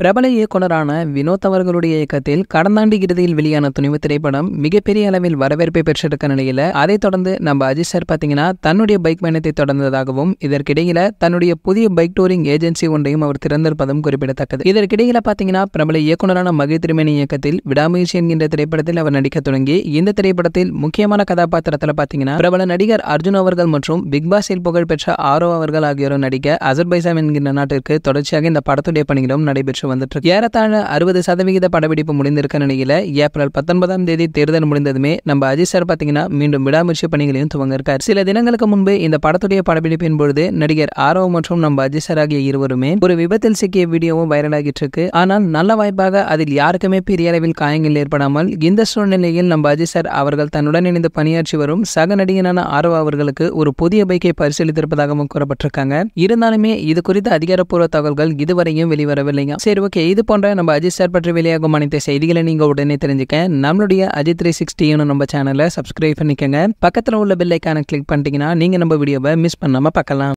பிரபல இயக்குனரான வினோத் அவர்களுடைய இயக்கத்தில் கடந்த ஆண்டு இறுதியில் வெளியான துணிவு திரைப்படம் மிகப்பெரிய அளவில் வரவேற்பை பெற்றிருக்க நிலையில அதைத் தொடர்ந்து நம்ம அஜித் சார் பார்த்தீங்கன்னா தன்னுடைய பைக் பயணத்தை தொடர்ந்ததாகவும் இதற்கிடையில தன்னுடைய புதிய பைக் டூரிங் ஏஜென்சி ஒன்றையும் அவர் திறந்திருப்பதும் குறிப்பிடத்தக்கது இதற்கிடையில பார்த்தீங்கன்னா பிரபல இயக்குனரான மகி திருமணி இயக்கத்தில் விடாமுயற்சி என்கின்ற திரைப்படத்தில் அவர் நடிக்க தொடங்கி இந்த திரைப்படத்தில் முக்கியமான கதாபாத்திரத்தில் பார்த்தீங்கன்னா பிரபல நடிகர் அர்ஜுன் அவர்கள் மற்றும் பிக்பாஸில் புகழ்பெற்ற ஆரோ அவர்கள் ஆகியோரும் நடிக்க அசர்பைசான் என்கின்ற நாட்டிற்கு தொடர்ச்சியாக இந்த படத்துடைய பணிகளும் நடைபெற்று வருஷம் வந்துட்டு ஏறத்தாழ அறுபது சதவிகித படப்பிடிப்பு முடிந்திருக்க நிலையில ஏப்ரல் பத்தொன்பதாம் தேதி தேர்தல் முடிந்ததுமே நம்ம அஜித் சார் பாத்தீங்கன்னா மீண்டும் விடாமுயற்சி பணிகளையும் துவங்க இருக்கார் சில தினங்களுக்கு முன்பு இந்த படத்துடைய படப்பிடிப்பின் பொழுது நடிகர் ஆரோ மற்றும் நம்ம அஜித் சார் ஆகிய இருவருமே ஒரு விபத்தில் சிக்கிய வீடியோவும் வைரலாகிட்டு இருக்கு ஆனால் நல்ல வாய்ப்பாக அதில் யாருக்குமே பெரிய அளவில் காயங்கள் ஏற்படாமல் இந்த சூழ்நிலையில் நம்ம அஜித் சார் அவர்கள் தன்னுடன் இணைந்து பணியாற்றி வரும் சக நடிகனான ஆரோ அவர்களுக்கு ஒரு புதிய பைக்கை பரிசீலித்திருப்பதாகவும் கூறப்பட்டிருக்காங்க இருந்தாலுமே இது குறித்த அதிகாரப்பூர்வ தகவல்கள் இதுவரையும் வெளிவரவில்லைங்க சரி ஓகே இது போன்ற நம்ம அஜித் சார் பற்றி வெளியாகும் அனைத்து செய்திகளை நீங்கள் உடனே தெரிஞ்சுக்க நம்மளுடைய அஜித் த்ரீ சிக்ஸ்டின்னு நம்ம சேனலை சப்ஸ்கிரைப் பண்ணிக்கோங்க பக்கத்தில் உள்ள பெல்லைக்கான கிளிக் பண்ணிட்டீங்கன்னா நீங்கள் நம்ம வீடியோவை மிஸ் பண்ணாமல் பார்க்கலாம்